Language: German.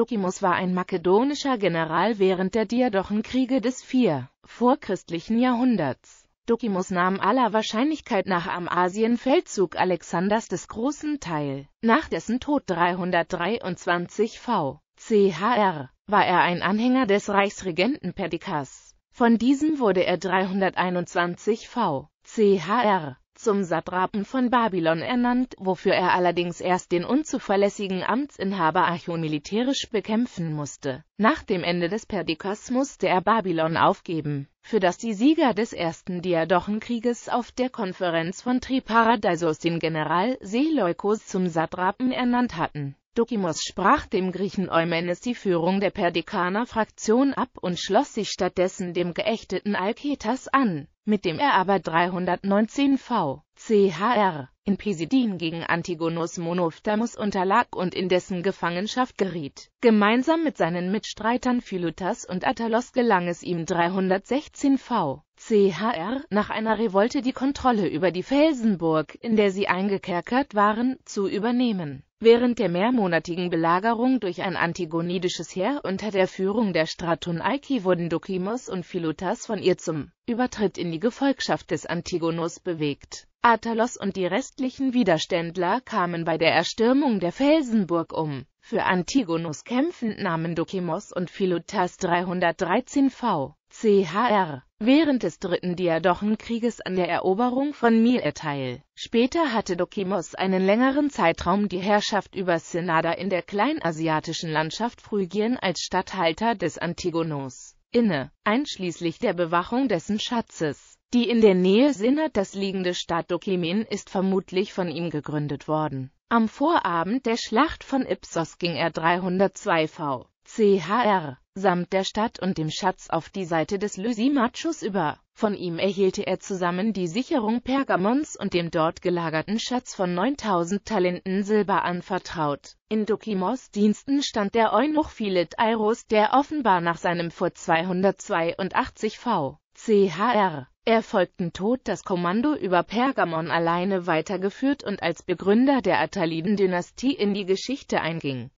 Stokimos war ein makedonischer General während der Diadochenkriege des vier vorchristlichen Jahrhunderts. Dokimos nahm aller Wahrscheinlichkeit nach am Asienfeldzug Alexanders des Großen teil. Nach dessen Tod 323 v. chr. war er ein Anhänger des Reichsregenten Perdikas. Von diesem wurde er 321 v. chr zum Satrapen von Babylon ernannt, wofür er allerdings erst den unzuverlässigen Amtsinhaber Archon militärisch bekämpfen musste. Nach dem Ende des Perdikas musste er Babylon aufgeben, für das die Sieger des ersten Diadochenkrieges auf der Konferenz von Triparadaisos den General Seleukos zum Satrapen ernannt hatten. Dokimos sprach dem Griechen Eumenes die Führung der Perdikaner-Fraktion ab und schloss sich stattdessen dem geächteten Alketas an, mit dem er aber 319 v. chr in Pisidien gegen Antigonus Monophthamus unterlag und in dessen Gefangenschaft geriet. Gemeinsam mit seinen Mitstreitern Philutas und Attalos gelang es ihm 316 v. CHR nach einer Revolte die Kontrolle über die Felsenburg, in der sie eingekerkert waren, zu übernehmen. Während der mehrmonatigen Belagerung durch ein antigonidisches Heer unter der Führung der Aiki wurden Dokimos und Philotas von ihr zum Übertritt in die Gefolgschaft des Antigonus bewegt. Attalos und die restlichen Widerständler kamen bei der Erstürmung der Felsenburg um. Für Antigonus kämpfend nahmen Dokimos und Philotas 313 v. CHR während des dritten Diadochenkrieges an der Eroberung von Myr teil. Später hatte Dokimos einen längeren Zeitraum die Herrschaft über Senada in der kleinasiatischen Landschaft Phrygien als Statthalter des Antigonos inne, einschließlich der Bewachung dessen Schatzes. Die in der Nähe Sinnertas liegende Stadt Dokimin ist vermutlich von ihm gegründet worden. Am Vorabend der Schlacht von Ipsos ging er 302 v. CHR samt der Stadt und dem Schatz auf die Seite des Lysimachus über. Von ihm erhielte er zusammen die Sicherung Pergamons und dem dort gelagerten Schatz von 9000 Talenten Silber anvertraut. In Dokimos Diensten stand der Eunuch Philet Airos, der offenbar nach seinem vor 282 v chr. erfolgten Tod das Kommando über Pergamon alleine weitergeführt und als Begründer der Attaliden-Dynastie in die Geschichte einging.